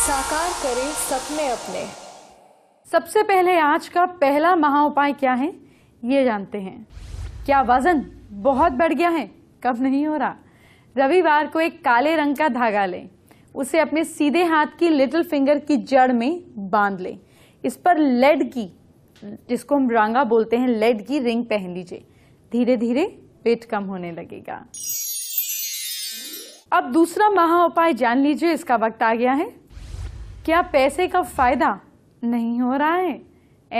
साकार करें सपने अपने सबसे पहले आज का पहला महा उपाय क्या है ये जानते हैं क्या वजन बहुत बढ़ गया है कब नहीं हो रहा रविवार को एक काले रंग का धागा लें उसे अपने सीधे हाथ की लिटिल फिंगर की जड़ में बांध लें इस पर लेड की जिसको हम रांगा बोलते हैं लेड की रिंग पहन लीजिए धीरे धीरे वेट कम होने लगेगा अब दूसरा महा उपाय जान लीजिए इसका वक्त आ गया है क्या पैसे का फायदा नहीं हो रहा है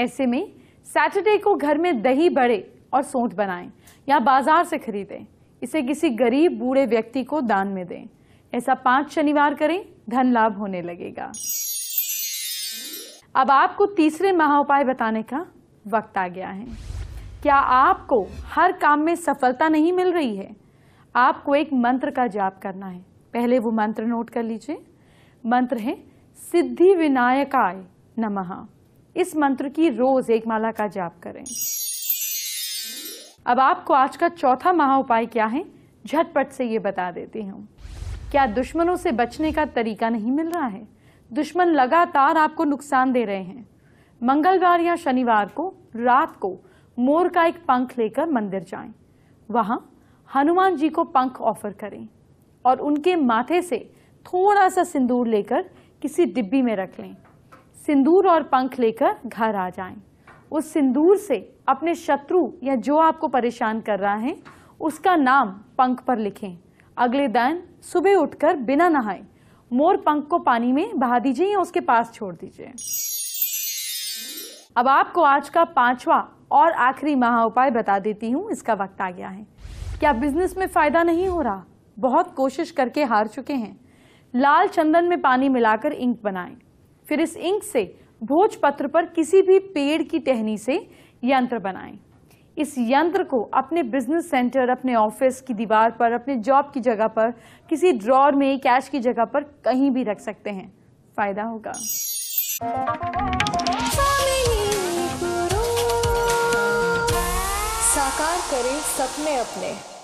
ऐसे में सैटरडे को घर में दही बड़े और सोट बनाएं या बाजार से खरीदें इसे किसी गरीब बूढ़े व्यक्ति को दान में दें ऐसा पांच शनिवार करें धन लाभ होने लगेगा अब आपको तीसरे महा उपाय बताने का वक्त आ गया है क्या आपको हर काम में सफलता नहीं मिल रही है आपको एक मंत्र का जाप करना है पहले वो मंत्र नोट कर लीजिए मंत्र है सिद्धि विनायकाय नमः इस मंत्र की रोज एक माला का जाप करें अब आपको आज का चौथा महा उपाय क्या है झटपट से ये बता देती हूँ क्या दुश्मनों से बचने का तरीका नहीं मिल रहा है दुश्मन लगातार आपको नुकसान दे रहे हैं मंगलवार या शनिवार को रात को मोर का एक पंख लेकर मंदिर जाएं। वहां हनुमान जी को पंख ऑफर करें और उनके माथे से थोड़ा सा सिंदूर लेकर किसी डिब्बी में रख लें सिंदूर और पंख लेकर घर आ जाएं। उस सिंदूर से अपने शत्रु या जो आपको परेशान कर रहा है उसका नाम पंख पर लिखें अगले दिन सुबह उठकर बिना नहाए मोर पंख को पानी में बहा दीजिए या उसके पास छोड़ दीजिए अब आपको आज का पांचवा और आखिरी महा उपाय बता देती हूँ इसका वक्त आ गया है क्या बिजनेस में फ़ायदा नहीं हो रहा बहुत कोशिश करके हार चुके हैं लाल चंदन में पानी मिलाकर इंक बनाएं फिर इस इंक से भोजपत्र पर किसी भी पेड़ की टहनी से यंत्र बनाएं इस यंत्र को अपने बिजनेस सेंटर अपने ऑफिस की दीवार पर अपने जॉब की जगह पर किसी ड्रॉर में कैश की जगह पर कहीं भी रख सकते हैं फ़ायदा होगा साकार करें सपने अपने